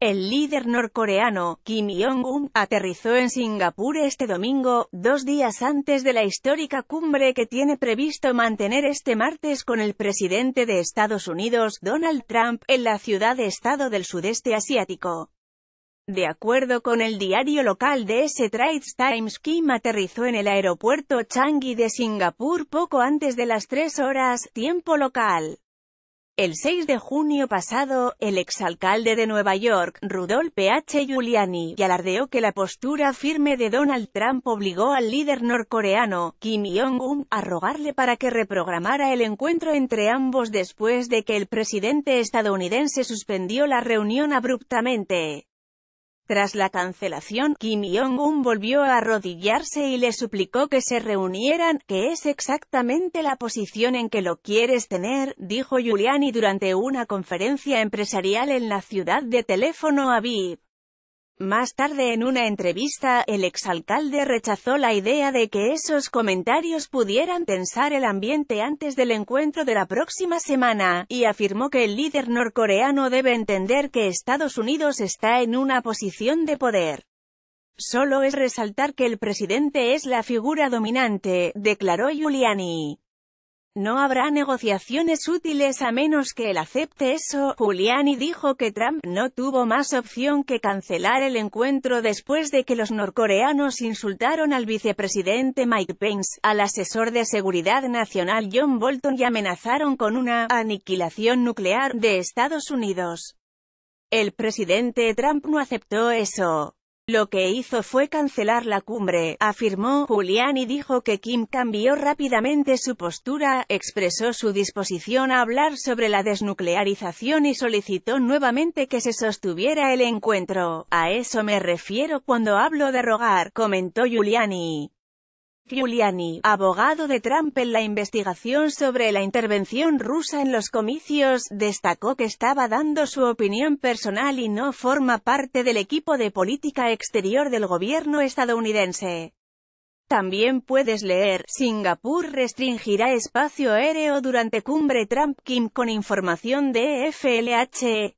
El líder norcoreano, Kim Jong-un, aterrizó en Singapur este domingo, dos días antes de la histórica cumbre que tiene previsto mantener este martes con el presidente de Estados Unidos, Donald Trump, en la ciudad-estado del sudeste asiático. De acuerdo con el diario local de S. Trades Times, Kim aterrizó en el aeropuerto Changi de Singapur poco antes de las tres horas, tiempo local. El 6 de junio pasado, el exalcalde de Nueva York, Rudolph H. Giuliani, alardeó que la postura firme de Donald Trump obligó al líder norcoreano, Kim Jong-un, a rogarle para que reprogramara el encuentro entre ambos después de que el presidente estadounidense suspendió la reunión abruptamente. Tras la cancelación, Kim yong un volvió a arrodillarse y le suplicó que se reunieran, que es exactamente la posición en que lo quieres tener, dijo Giuliani durante una conferencia empresarial en la ciudad de Teléfono Aviv. Más tarde en una entrevista, el exalcalde rechazó la idea de que esos comentarios pudieran tensar el ambiente antes del encuentro de la próxima semana, y afirmó que el líder norcoreano debe entender que Estados Unidos está en una posición de poder. Solo es resaltar que el presidente es la figura dominante, declaró Giuliani. No habrá negociaciones útiles a menos que él acepte eso. Giuliani dijo que Trump no tuvo más opción que cancelar el encuentro después de que los norcoreanos insultaron al vicepresidente Mike Pence, al asesor de seguridad nacional John Bolton y amenazaron con una aniquilación nuclear de Estados Unidos. El presidente Trump no aceptó eso. Lo que hizo fue cancelar la cumbre, afirmó Julián y dijo que Kim cambió rápidamente su postura, expresó su disposición a hablar sobre la desnuclearización y solicitó nuevamente que se sostuviera el encuentro. A eso me refiero cuando hablo de rogar, comentó Giuliani. Giuliani, abogado de Trump en la investigación sobre la intervención rusa en los comicios, destacó que estaba dando su opinión personal y no forma parte del equipo de política exterior del gobierno estadounidense. También puedes leer, Singapur restringirá espacio aéreo durante cumbre Trump-Kim con información de FLH. E".